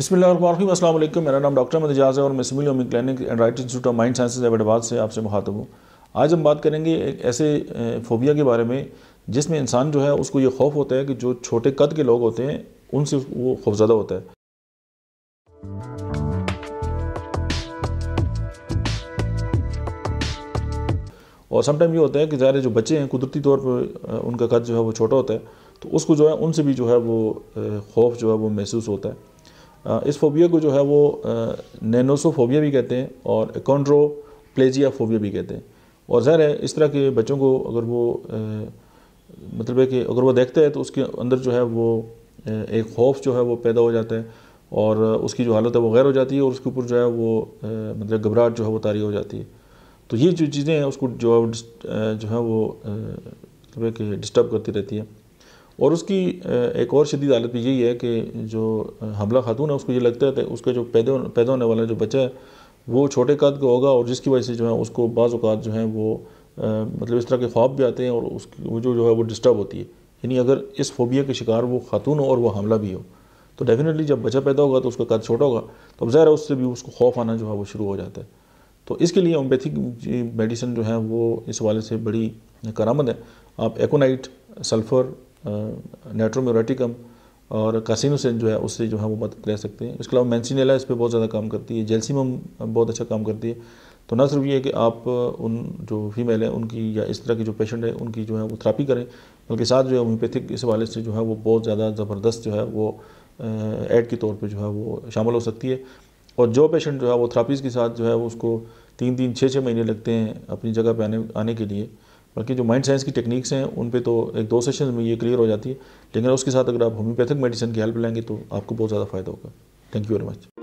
बिस्मिल्लाम असल मेरा नाम डॉक्टर अहमद एजाज है और मैं civil clinic and right institute of mind sciences एबाद से आपसे मुखातब हूँ आज हम बात करेंगे एक ऐसे फोबिया के बारे में जिसमें इंसान जो है उसको ये खौफ होता है कि जो छोटे कद के लोग होते हैं उनसे वो खौफजदा होता है और समटाइम ये होता है कि ज़ाहिर जो बच्चे हैं कुदरती तौर पर उनका कद जो है वो छोटा होता है तो उसको जो है उनसे भी जो है वो खौफ जो है वो महसूस होता है इस फोबिया को जो है वो नैनोसोफोबिया भी कहते हैं और कॉन्ड्रो प्लेजिया फोबिया भी कहते हैं और ज़ाहिर है इस तरह के बच्चों को अगर वो मतलब है कि अगर वो देखते हैं तो उसके अंदर जो है वो एक खौफ जो है वो पैदा हो जाता है और उसकी जो हालत है वो गैर हो जाती है और उसके ऊपर जो है वो मतलब घबराहट जो है वो तारी हो जाती है तो ये जो चीज़ें हैं उसको जो जो है वो मतलब कि डिस्टर्ब करती रहती है और उसकी एक और शदीद हालत भी यही है कि जो हमला खातून है उसको ये लगता है उसके जो पैदा पैदा होने वाला जो बच्चा है वो छोटे कद का होगा और जिसकी वजह से जो है उसको बाज़ात जो है वो आ, मतलब इस तरह के ख्वाब भी आते हैं और उसकी वो जो जो है वो डिस्टर्ब होती है यानी अगर इस फोबिया के शिकार वो खातून हो और वो हमला भी हो तो डेफिनेटली जब बच्चा पैदा होगा तो उसका कद छोटा होगा तो अब ज़ाहिर है उससे भी उसको खौफ आना जो है वो शुरू हो जाता है तो इसके लिए ओमपैथिक मेडिसिन जो है वो इस हवाले से बड़ी करामद है आप एकोनाइट सल्फ़र नेट्रोम्यूरेटिकम और कासिनोसिन जो है उससे जो है वो मदद ले सकते हैं इसके अलावा मैंसिनेला इस पर बहुत ज़्यादा काम करती है जेलसीम बहुत अच्छा काम करती है तो ना सिर्फ ये कि आप उन जो फीमेल हैं उनकी या इस तरह के जो पेशेंट हैं उनकी जो है वो थेरापी करें बल्कि साथ जो है होम्योपैथिक इस हवाले से जो है वो बहुत ज़्यादा ज़बरदस्त जो है वो एड के तौर पर जो है वो शामिल हो सकती है और जो पेशेंट जो है वो थेरापीज़ के साथ जो है वो उसको तीन तीन छः छः महीने लगते हैं अपनी जगह पर आने आने के लिए बल्कि जो माइंड साइंस की टेक्निक्स हैं उन पे तो एक दो सेशन में ये क्लियर हो जाती है लेकिन उसके साथ अगर आप होम्योपैथिक मेडिसिन की हेल्प लेंगे तो आपको बहुत ज़्यादा फायदा होगा थैंक यू वेरी मच